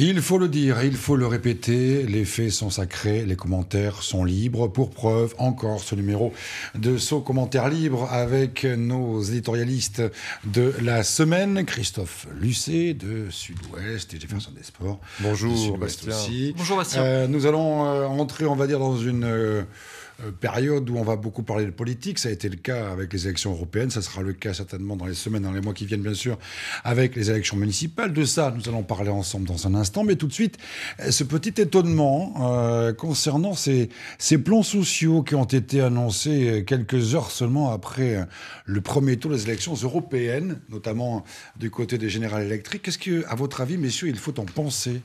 il faut le dire, il faut le répéter, les faits sont sacrés, les commentaires sont libres. Pour preuve, encore ce numéro de Saut Commentaire Libre avec nos éditorialistes de la semaine, Christophe Lucet de Sud-Ouest et Jefferson des Sports. Bonjour, Bastien. Bonjour, euh, Bastien. nous allons euh, entrer, on va dire, dans une... Euh, euh, période où on va beaucoup parler de politique. Ça a été le cas avec les élections européennes, ça sera le cas certainement dans les semaines, dans les mois qui viennent, bien sûr, avec les élections municipales. De ça, nous allons parler ensemble dans un instant. Mais tout de suite, euh, ce petit étonnement euh, concernant ces, plans sociaux qui ont été annoncés quelques heures seulement après le premier tour des élections européennes, notamment du côté des générales électriques. Qu'est-ce que, à votre avis, messieurs, il faut en penser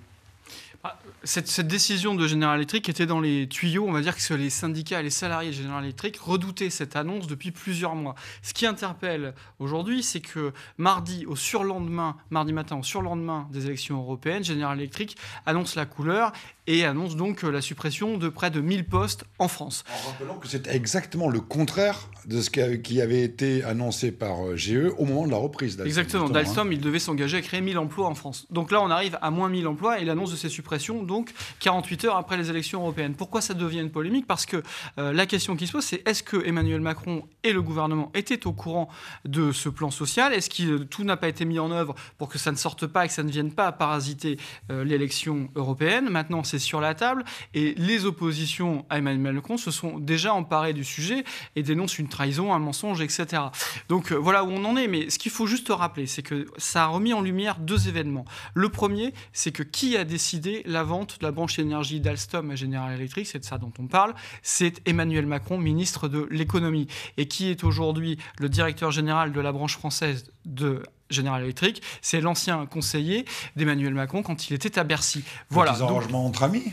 ah, cette, décision de General Electric était dans les tuyaux, on va dire que les syndicats et les salariés de General Electric redoutaient cette annonce depuis plusieurs mois. Ce qui interpelle aujourd'hui, c'est que mardi au surlendemain, mardi matin au surlendemain des élections européennes, General Electric annonce la couleur et annonce donc euh, la suppression de près de 1000 postes en France. En rappelant que c'est exactement le contraire de ce qui avait été annoncé par euh, GE au moment de la reprise. Exactement, hein. D'Alstom, il devait s'engager à créer 1000 emplois en France. Donc là, on arrive à moins 1000 emplois et l'annonce de ces suppressions donc 48 heures après les élections européennes. Pourquoi ça devient une polémique Parce que euh, la question qui se pose, c'est est-ce que Emmanuel Macron et le gouvernement étaient au courant de ce plan social Est-ce que euh, tout n'a pas été mis en œuvre pour que ça ne sorte pas et que ça ne vienne pas parasiter euh, l'élection européenne Maintenant, c'est sur la table et les oppositions à Emmanuel Macron se sont déjà emparées du sujet et dénoncent une trahison, un mensonge, etc. Donc voilà où on en est. Mais ce qu'il faut juste rappeler, c'est que ça a remis en lumière deux événements. Le premier, c'est que qui a décidé la vente de la branche énergie d'Alstom à General Electric, c'est de ça dont on parle, c'est Emmanuel Macron, ministre de l'économie, et qui est aujourd'hui le directeur général de la branche française de General Electric, c'est l'ancien conseiller d'Emmanuel Macron quand il était à Bercy. Voilà. Des arrangements entre amis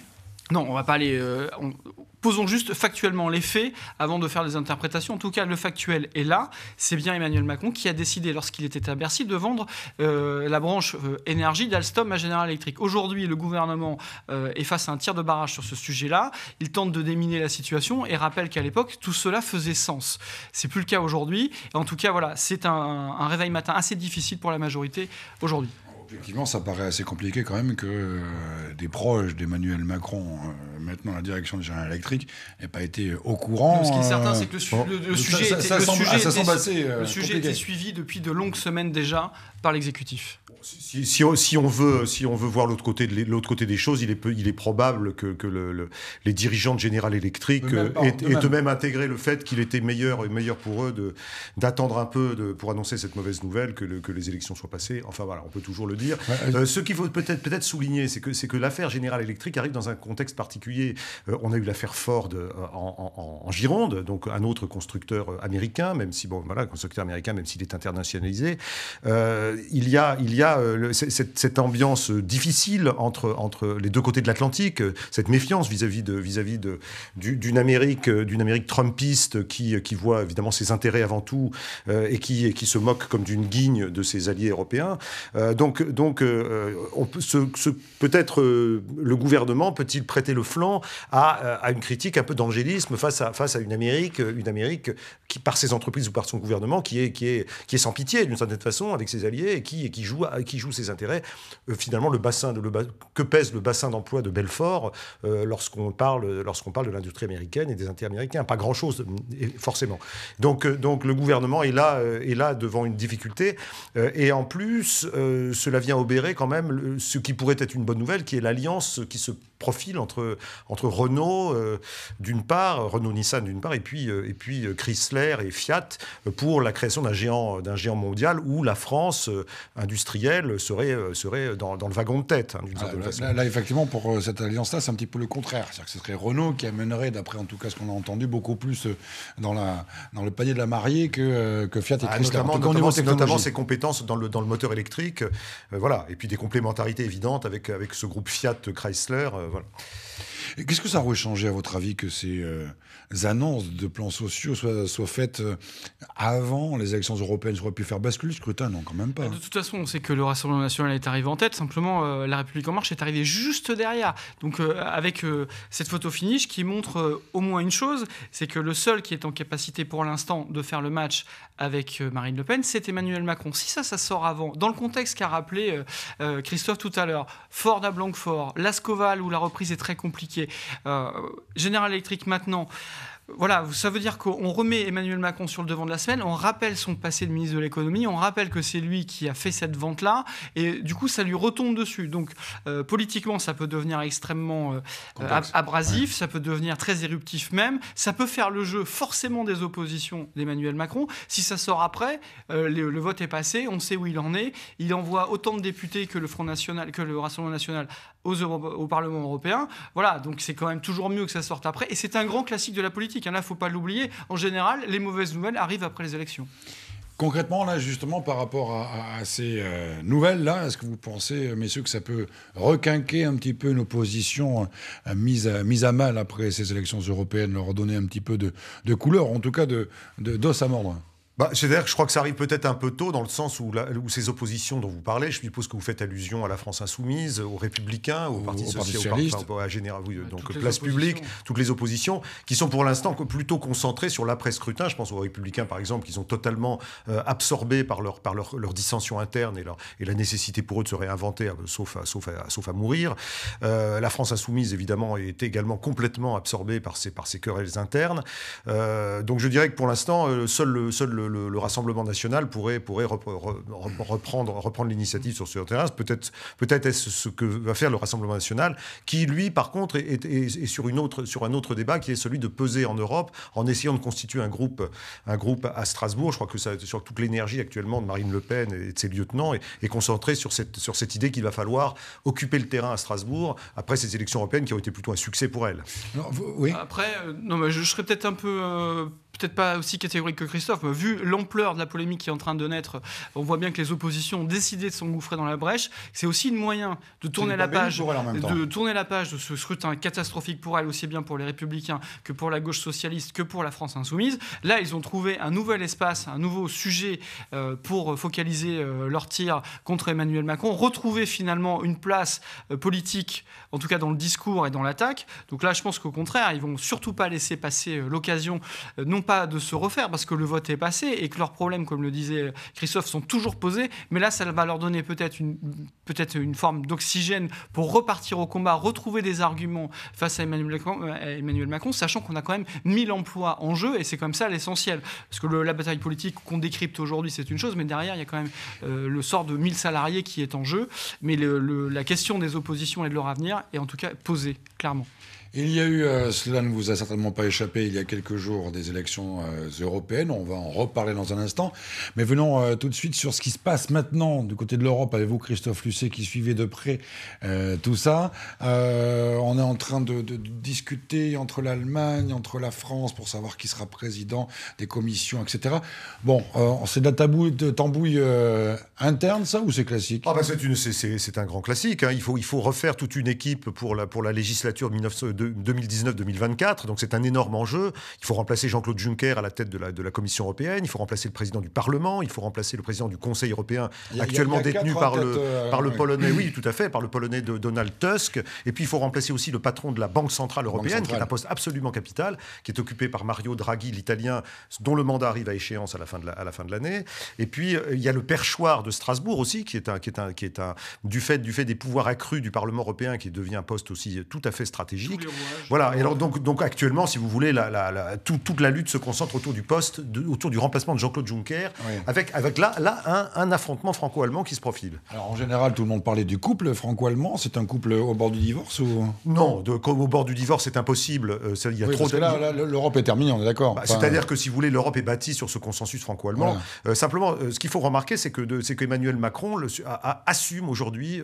non, on va pas aller. Euh, Posons juste factuellement les faits avant de faire des interprétations. En tout cas, le factuel est là. C'est bien Emmanuel Macron qui a décidé, lorsqu'il était à Bercy, de vendre euh, la branche euh, énergie d'Alstom à General Electric. Aujourd'hui, le gouvernement est euh, face à un tir de barrage sur ce sujet-là. Il tente de déminer la situation et rappelle qu'à l'époque, tout cela faisait sens. C'est plus le cas aujourd'hui. En tout cas, voilà, c'est un réveil matin assez difficile pour la majorité aujourd'hui. Effectivement, ça paraît assez compliqué quand même que euh, des proches d'Emmanuel Macron, euh, maintenant la direction du Général Électrique, n'aient pas été au courant. ce qui est certain, euh, c'est que le, sujet, était, suivi depuis de longues semaines déjà par l'exécutif si, on, veut, si on veut voir l'autre côté, de côté des choses, il est, il est probable que, le, les dirigeants de General Electric euh, aient eux-mêmes intégré le fait qu'il était meilleur meilleur pour eux d'attendre un peu de, pour annoncer cette mauvaise nouvelle que, les élections soient passées. Enfin voilà, on peut toujours le dire. Euh, ce qu'il faut peut-être, peut souligner, c'est que, que l'affaire General Electric arrive dans un contexte particulier. Euh, on a eu l'affaire Ford en, Gironde, donc un autre constructeur américain, même si, bon voilà, constructeur américain, même s'il est internationalisé. il y a, il y a euh, cette, ambiance euh, difficile entre, entre les deux côtés de l'Atlantique, euh, cette méfiance vis-à-vis d'une vis -vis d'une Amérique, d'une Amérique trumpiste qui, qui voit évidemment ses intérêts avant tout et, qui, qui se moque comme d'une guigne de ses alliés européens. donc, donc peut, peut-être le gouvernement peut-il prêter le flanc à, à une critique un peu d'angélisme face à, face à une Amérique, une Amérique qui, par ses entreprises ou par son gouvernement, qui est, qui est, qui est sans pitié d'une certaine façon avec ses alliés et qui, et qui joue à, qui joue ses intérêts. Euh, finalement, le bassin le que pèse le bassin d'emploi de Belfort euh, lorsqu'on parle, lorsqu'on parle de l'industrie américaine et des intérêts américains Pas grand-chose, euh, forcément. Donc, donc le gouvernement est là, est là devant une difficulté. et en plus, cela vient obérer quand même ce qui pourrait être une bonne nouvelle, qui est l'alliance qui se profil entre, entre Renault, euh, d'une part, Renault-Nissan, d'une part, et puis, euh, et puis euh, Chrysler et Fiat pour la création d'un géant, d'un géant mondial où la France industrielle serait, serait dans, dans, le wagon de tête, hein, ah, là, effectivement, pour cette alliance-là, c'est un petit peu le contraire. C'est-à-dire que ce serait Renault qui amènerait, d'après en tout cas ce qu'on a entendu, beaucoup plus dans, la, dans le panier de la mariée que, que Fiat et ah, Chrysler. Notamment, notamment, ses compétences dans le, dans le moteur électrique, voilà, et puis des complémentarités évidentes avec, avec ce groupe Fiat-Chrysler voilà qu'est-ce que ça aurait changé, à votre avis, que ces euh, annonces de plans sociaux soient, faites euh, avant les élections européennes Ça aurait pu faire basculer le scrutin Non, quand même pas. Bah, de toute façon, on sait que le Rassemblement national est arrivé en tête. Simplement, euh, La République en marche est arrivée juste derrière. Donc, avec cette photo finish qui montre au moins une chose, c'est que le seul qui est en capacité pour l'instant de faire le match avec Marine Le Pen, c'est Emmanuel Macron. Si ça, ça sort avant, dans le contexte qu'a rappelé Christophe tout à l'heure, Ford à Blanquefort, Lascoval où la reprise est très compliquée, Général euh, General Electric maintenant. Voilà, ça veut dire qu'on remet Emmanuel Macron sur le devant de la scène, on rappelle son passé de ministre de l'économie, on rappelle que c'est lui qui a fait cette vente-là, et du coup, ça lui retombe dessus. Donc, euh, politiquement, ça peut devenir extrêmement euh, abrasif, ça peut devenir très éruptif même, ça peut faire le jeu forcément des oppositions d'Emmanuel Macron. Si ça sort après, le, vote est passé, on sait où il en est, il envoie autant de députés que le Front National, que le Rassemblement National au Parlement européen. Voilà, donc c'est quand même toujours mieux que ça sorte après. Et c'est un grand classique de la politique. Hein. Là, il ne faut pas l'oublier. En général, les mauvaises nouvelles arrivent après les élections. Concrètement, là, justement, par rapport à, ces euh, nouvelles-là, est-ce que vous pensez, euh, messieurs, que ça peut requinquer un petit peu nos positions euh, mise, à, mal après ces élections européennes, leur donner un petit peu de, couleur, en tout cas de, d'os à mordre bah, C'est-à-dire que je crois que ça arrive peut-être un peu tôt dans le sens où, où, ces oppositions dont vous parlez, je suppose que vous faites allusion à la France insoumise, aux Républicains, aux partis Socialiste, à Général, oui, bah, donc Place Publique, toutes les oppositions, qui sont pour l'instant plutôt concentrées sur l'après-scrutin. Je pense aux Républicains, par exemple, qui sont totalement euh, absorbés par leur, par leur, leur dissension interne et, leur, et, la nécessité pour eux de se réinventer, euh, sauf, à, sauf, sauf à mourir. Euh, la France insoumise, évidemment, est également complètement absorbée par ses par ses querelles internes. Euh, donc je dirais que pour l'instant, seul le, seul le le, Rassemblement national pourrait, pourrait reprendre, reprendre l'initiative sur ce terrain. Peut-être peut, est-ce ce que va faire le Rassemblement national, qui, lui, par contre, est, sur, une autre, sur un autre débat qui est celui de peser en Europe en essayant de constituer un groupe, un groupe à Strasbourg. Je crois que ça, sur toute l'énergie actuellement de Marine Le Pen et de ses lieutenants est, concentré concentrée sur cette, sur cette idée qu'il va falloir occuper le terrain à Strasbourg après ces élections européennes qui ont été plutôt un succès pour elle. oui. Après, euh, non, mais je, serais peut-être un peu. Euh, peut-être pas aussi catégorique que Christophe, mais vu l'ampleur de la polémique qui est en train de naître, on voit bien que les oppositions ont décidé de s'engouffrer dans la brèche. C'est aussi une moyen de tourner la page, de tourner la page de ce scrutin catastrophique pour elle, aussi bien pour les Républicains que pour la gauche socialiste, que pour la France insoumise. Là, ils ont trouvé un nouvel espace, un nouveau sujet euh, pour focaliser euh, leur tir contre Emmanuel Macron, retrouver finalement une place euh, politique, en tout cas dans le discours et dans l'attaque. Donc là, je pense qu'au contraire, ils vont surtout pas laisser passer l'occasion, non pas de se refaire parce que le vote est passé et que leurs problèmes, comme le disait Christophe, sont toujours posés. Mais là, ça va leur donner peut-être une, peut une forme d'oxygène pour repartir au combat, retrouver des arguments face à Emmanuel Macron, euh, sachant qu'on a quand même 1000 emplois en jeu et c'est comme ça l'essentiel. Parce que la bataille politique qu'on décrypte aujourd'hui, c'est une chose, mais derrière, il y a quand même euh, le sort de 1000 salariés qui est en jeu. Mais la question des oppositions et de leur avenir est en tout cas posée, clairement. Il y a eu, euh, cela ne vous a certainement pas échappé, il y a quelques jours des élections euh, européennes. On va en reparler dans un instant. Mais venons euh, tout de suite sur ce qui se passe maintenant du côté de l'Europe avec vous, Christophe Lucet, qui suivait de près tout ça. on est en train de, discuter entre l'Allemagne, entre la France, pour savoir qui sera président des commissions, etc. Bon, c'est de la tabouille, de tambouille interne, ça, ou c'est classique ah bah c'est, un grand classique. Hein. Il, faut, il faut refaire toute une équipe pour la, pour la législature de 2019-2024. Donc c'est un énorme enjeu. Il faut remplacer Jean-Claude Juncker à la tête de la, de la Commission européenne. Il faut remplacer le président du Parlement. Il faut remplacer le président du Conseil européen, actuellement détenu par le, euh, par le polonais. Oui, tout à fait, par le polonais de Donald Tusk. Et puis il faut remplacer aussi le patron de la Banque centrale européenne, qui est un poste absolument capital, qui est occupé par Mario Draghi, l'Italien, dont le mandat arrive à échéance à la fin de la l'année. Et puis euh, il y a le perchoir de Strasbourg aussi, qui est un, qui est un, qui est un du fait du fait des pouvoirs accrus du Parlement européen, qui devient un poste aussi tout à fait stratégique. Voilà. Et alors, donc, donc actuellement, si vous voulez, toute la lutte se concentre autour du poste, autour du remplacement de Jean-Claude Juncker, avec, avec là, là un, affrontement franco-allemand qui se profile. Alors en général, tout le monde parlait du couple franco-allemand. C'est un couple au bord du divorce ou Non, de, au bord du divorce, c'est impossible. Euh, il y a trop là, l'Europe est terminée, on est d'accord. Bah, c'est-à-dire que si vous voulez, l'Europe est bâtie sur ce consensus franco-allemand. Euh, simplement, euh, ce qu'il faut remarquer, c'est que, de, que Macron le, assume aujourd'hui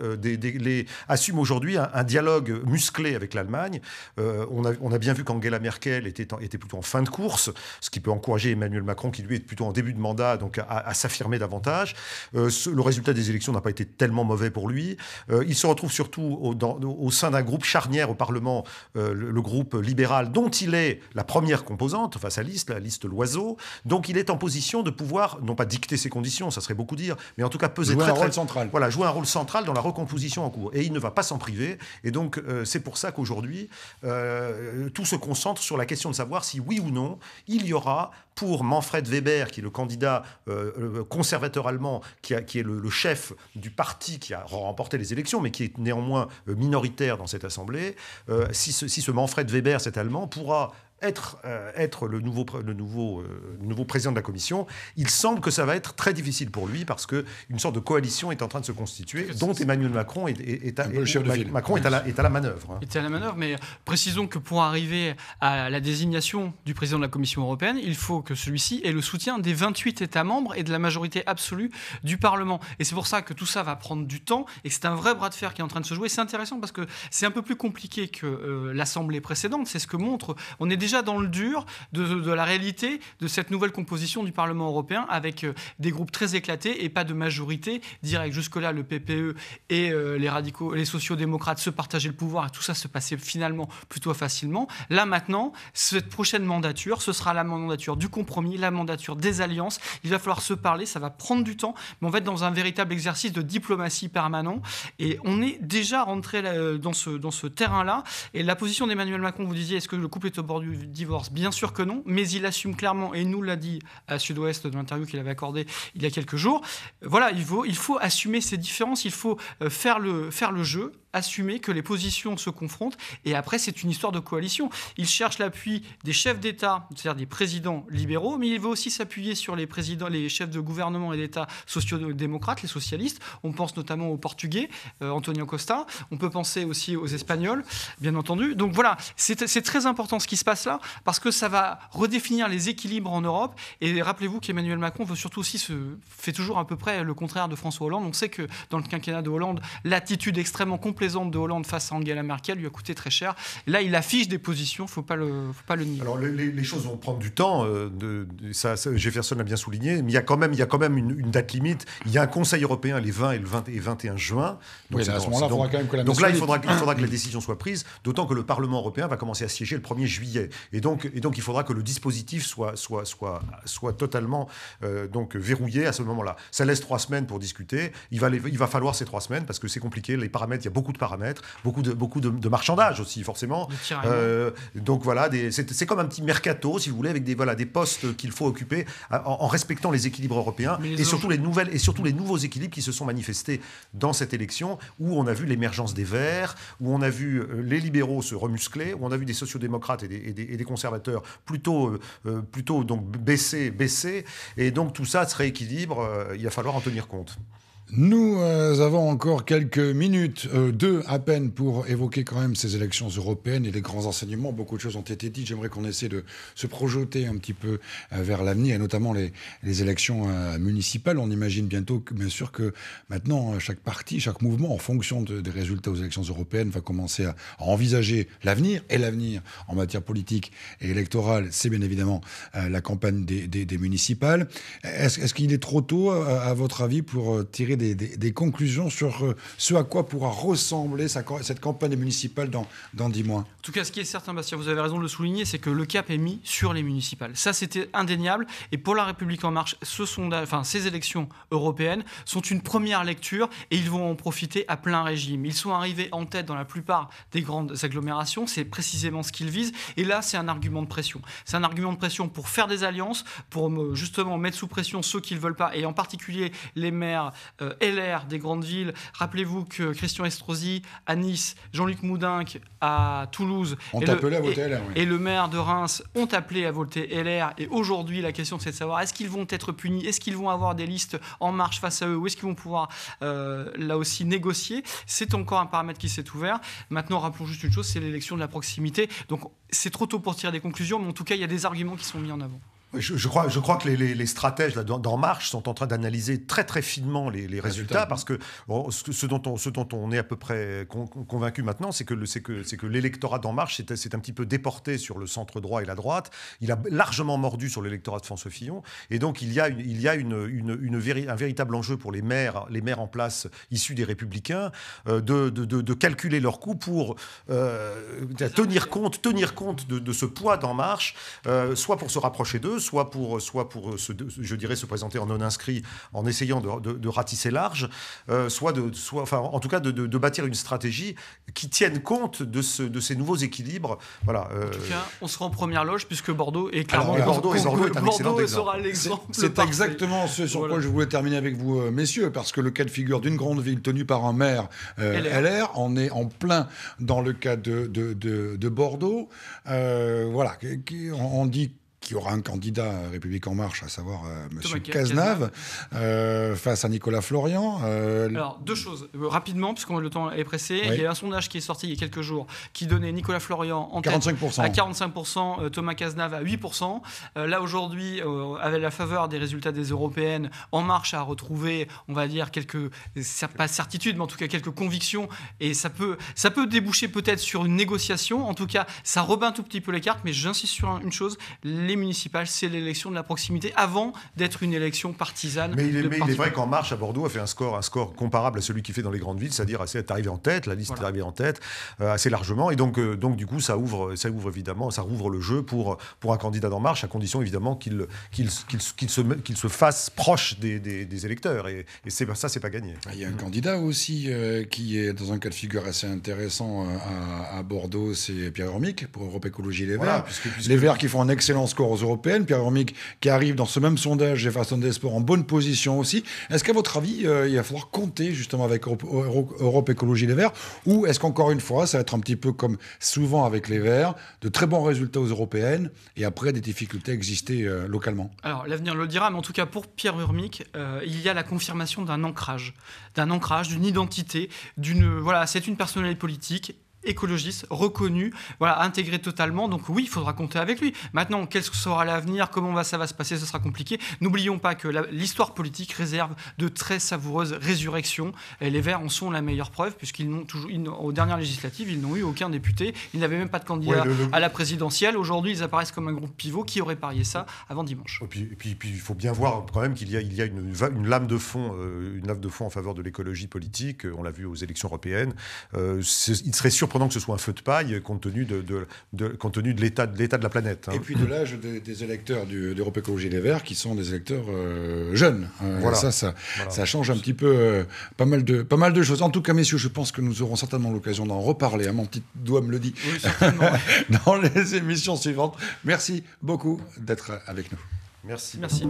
un dialogue musclé avec l'Allemagne euh, on, a, bien vu qu'Angela Merkel était, plutôt en fin de course, ce qui peut encourager Emmanuel Macron, qui lui est plutôt en début de mandat, donc à, s'affirmer davantage. Euh, le résultat des élections n'a pas été tellement mauvais pour lui. Euh, il se retrouve surtout au, sein d'un groupe charnière au Parlement, le, groupe libéral, dont il est la première composante, face à liste, la liste Loiseau. Donc il est en position de pouvoir, non pas dicter ses conditions, ça serait beaucoup dire, mais en tout cas peser jouer un central. Voilà, jouer un rôle central dans la recomposition en cours. Et il ne va pas s'en priver. Et donc c'est pour ça qu'aujourd'hui, euh, tout se concentre sur la question de savoir si oui ou non il y aura pour Manfred Weber, qui est le candidat euh, euh, conservateur allemand, qui, est le, chef du parti qui a remporté les élections, mais qui est néanmoins minoritaire dans cette assemblée, si, ce, Manfred Weber, cet Allemand, pourra être, euh, être le, nouveau, nouveau, euh, nouveau président de la Commission, il semble que ça va être très difficile pour lui parce qu'une sorte de coalition est en train de se constituer, dont Emmanuel Macron est, à, la, est à la manœuvre. Il est à la manœuvre, mais précisons que pour arriver à la désignation du président de la Commission européenne, il faut que celui-ci ait le soutien des 28 États membres et de la majorité absolue du Parlement. Et c'est pour ça que tout ça va prendre du temps et c'est un vrai bras de fer qui est en train de se jouer. C'est intéressant parce que c'est un peu plus compliqué que euh, l'Assemblée précédente. C'est ce que montre. On est déjà dans le dur de, la réalité de cette nouvelle composition du Parlement européen avec euh, des groupes très éclatés et pas de majorité directe. Jusque-là, le PPE et euh, les radicaux, les sociaux-démocrates se partageaient le pouvoir et tout ça se passait finalement plutôt facilement. Là maintenant, cette prochaine mandature, ce sera la mandature du compromis, la mandature des alliances. Il va falloir se parler, ça va prendre du temps, mais on va être dans un véritable exercice de diplomatie permanent. Et on est déjà rentré euh, dans ce, dans ce terrain-là. Et la position d'Emmanuel Macron, vous disiez, est-ce que le couple est au bord du divorce Bien sûr que non, mais il assume clairement, et nous l'a dit à Sud-Ouest dans l'interview qu'il avait accordé il y a quelques jours, voilà, il faut, il faut assumer ses différences, il faut euh, faire le, faire le jeu assumer que les positions se confrontent. Et après, c'est une histoire de coalition. Il cherche l'appui des chefs d'État, c'est-à-dire des présidents libéraux, mais il veut aussi s'appuyer sur les présidents, les chefs de gouvernement et d'État sociodémocrates, les socialistes. On pense notamment aux Portugais, euh, Antonio Costa. On peut penser aussi aux Espagnols, bien entendu. Donc voilà, c'est très important ce qui se passe là, parce que ça va redéfinir les équilibres en Europe. Et rappelez-vous qu'Emmanuel Macron veut surtout aussi se fait toujours à peu près le contraire de François Hollande. On sait que dans le quinquennat de Hollande, l'attitude extrêmement complète de Hollande face à Angela Merkel lui a coûté très cher. Là, il affiche des positions, faut pas faut pas le nier. Alors, les, choses vont prendre du temps. Euh, Jefferson l'a bien souligné, mais il y a quand même, une, date limite. Il y a un Conseil européen les 20 et le et 21 juin. Donc, là, il faudra que la Donc là, il décision soit prise, d'autant que le Parlement européen va commencer à siéger le 1er juillet. Et donc, il faudra que le dispositif soit, soit, soit, soit totalement euh, donc verrouillé à ce moment-là. Ça laisse trois semaines pour discuter. Il va, il va falloir ces trois semaines parce que c'est compliqué. Les paramètres, il y a beaucoup de paramètres, beaucoup de, beaucoup de, marchandage aussi, forcément. Euh, donc voilà, c'est comme un petit mercato, si vous voulez, avec des, voilà, des postes qu'il faut occuper en, respectant les équilibres européens et, surtout les nouvelles, et surtout les nouveaux équilibres qui se sont manifestés dans cette élection, où on a vu l'émergence des Verts, où on a vu euh, les libéraux se remuscler, où on a vu des sociodémocrates et des, et des, conservateurs plutôt, euh, plutôt donc baisser, baisser. Et donc tout ça se rééquilibre, il va falloir en tenir compte. Nous euh, avons encore quelques minutes, euh, deux à peine, pour évoquer quand même ces élections européennes et les grands enseignements. Beaucoup de choses ont été dites. J'aimerais qu'on essaie de se projeter un petit peu euh, vers l'avenir, et notamment les, les élections municipales. On imagine bientôt, que, bien sûr, que maintenant, chaque parti, chaque mouvement, en fonction des résultats aux élections européennes, va commencer à, envisager l'avenir. Et l'avenir en matière politique et électorale, c'est bien évidemment la campagne des, des, municipales. Est-ce est qu'il est trop tôt, à votre avis, pour tirer des, conclusions sur euh, ce à quoi pourra ressembler sa, cette campagne municipale dans, dans mois. En tout cas, ce qui est certain, Bastien, vous avez raison de le souligner, c'est que le cap est mis sur les municipales. Ça, c'était indéniable. Et pour La République En Marche, ce enfin, ces élections européennes sont une première lecture et ils vont en profiter à plein régime. Ils sont arrivés en tête dans la plupart des grandes agglomérations. C'est précisément ce qu'ils visent. Et là, c'est un argument de pression. C'est un argument de pression pour faire des alliances, pour euh, justement mettre sous pression ceux qui ne veulent pas, et en particulier les maires euh, euh, LR des grandes villes. Rappelez-vous que Christian Estrosi à Nice, Jean-Luc Moudinc à Toulouse et, le, maire de Reims ont appelé à voter LR. Et aujourd'hui, la question c'est de savoir est-ce qu'ils vont être punis, est-ce qu'ils vont avoir des listes en marche face à eux, ou est-ce qu'ils vont pouvoir euh, là aussi négocier. C'est encore un paramètre qui s'est ouvert. Maintenant, rappelons juste une chose, c'est l'élection de la proximité. Donc c'est trop tôt pour tirer des conclusions, mais en tout cas, il y a des arguments qui sont mis en avant. Je, crois, je crois que les, stratèges d'En Marche sont en train d'analyser très très finement les, résultats parce oh, que ce, dont on, ce dont on est à peu près convaincu maintenant, c'est que, que, l'électorat d'En Marche s'est un petit peu déporté sur le centre droit et la droite. Il a largement mordu sur l'électorat de François Fillon. Et donc il y a, il y a une, un véritable enjeu pour les maires, les maires en place issus des Républicains euh, de, calculer leurs coûts pour euh, tenir compte, tenir compte de, ce poids d'En Marche, euh, soit pour se rapprocher d'eux, soit pour, soit pour euh, se, je dirais, se présenter en non inscrit en essayant de, ratisser large, euh, soit, de, soit enfin, en tout cas de, bâtir une stratégie qui tienne compte de, ce, de ces nouveaux équilibres. Voilà, euh, on sera en première loge puisque Bordeaux est clairement. Bordeaux, sera l'exemple. C'est exactement ce sur quoi je voulais terminer avec vous, messieurs, parce que le cas de figure d'une grande ville tenue par un maire LR. on est en plein dans le cas de, de, Bordeaux. voilà, on dit qui aura un candidat euh, République En Marche, à savoir Monsieur M. Cazenave, euh, face à Nicolas Florian. Euh, Alors, deux choses, rapidement, puisqu'on le temps est pressé. Il y a un sondage qui est sorti il y a quelques jours qui donnait Nicolas Florian en 45%. à 45%, Thomas Cazenave à 8%. là, aujourd'hui, avec la faveur des résultats des européennes, En Marche a retrouvé, on va dire, quelques, pas certitudes, mais en tout cas quelques convictions. Et ça peut, ça peut déboucher peut-être sur une négociation. En tout cas, ça rebat un tout petit peu les cartes, mais j'insiste sur une chose les municipale, c'est l'élection de la proximité avant d'être une élection partisane. Mais il est, vrai qu'En Marche à Bordeaux a fait un score, un score comparable à celui qu'il fait dans les grandes villes, c'est-à-dire est arrivé en tête, la liste est arrivée en tête euh, assez largement, et donc, euh, donc du coup ça ouvre, ça ouvre évidemment, ça rouvre le jeu pour, pour un candidat d'En Marche, à condition évidemment qu'il se, qu'il se fasse proche des, électeurs, et, c'est, ça c'est pas gagné. Ah, il y a un candidat aussi euh, qui est dans un cas de figure assez intéressant à, Bordeaux, c'est Pierre Hormic pour Europe Écologie Les Verts. Les Verts qui font un excellent score aux européennes. Pierre Urmic, qui arrive dans ce même sondage, Jefferson Despoir en bonne position aussi. Est-ce qu'à votre avis, euh, il va falloir compter justement avec Europe, Écologie Les Verts Ou est-ce qu'encore une fois, ça va être un petit peu comme souvent avec les Verts, de très bons résultats aux européennes et après des difficultés exister euh, localement Alors, l'avenir le dira, mais en tout cas pour Pierre Urmic, euh, il y a la confirmation d'un ancrage, d'un ancrage, d'une identité, d'une. Voilà, c'est une personnalité politique écologiste reconnu, voilà, intégré totalement. Donc oui, il faudra compter avec lui. Maintenant, que sera l'avenir, comment va, ça va se passer, ce sera compliqué. N'oublions pas que l'histoire politique réserve de très savoureuses résurrections. Et les Verts en sont la meilleure preuve, puisqu'ils n'ont toujours, aux dernières législatives, ils n'ont eu aucun député, ils n'avaient même pas de candidat à la présidentielle. Aujourd'hui, ils apparaissent comme un groupe pivot. Qui aurait parié ça avant dimanche Et puis, puis, il faut bien voir quand même qu'il y a, il y a une, une, lame de fond, euh, une lame de fond en faveur de l'écologie politique. On l'a vu aux élections européennes. Euh, il serait surprenant que ce soit un feu de paille compte tenu de, de de l'état de l'état de la planète. Hein. Et puis de l'âge des, électeurs du, d'Europe Écologie Les Verts qui sont des électeurs euh, jeunes. Hein. voilà. Ça, ça, ça, change un petit peu euh, pas mal de pas mal de choses. En tout cas, messieurs, je pense que nous aurons certainement l'occasion d'en reparler. à hein. mon petit doigt me le dit. dans les émissions suivantes. Merci beaucoup d'être avec nous. Merci. Merci.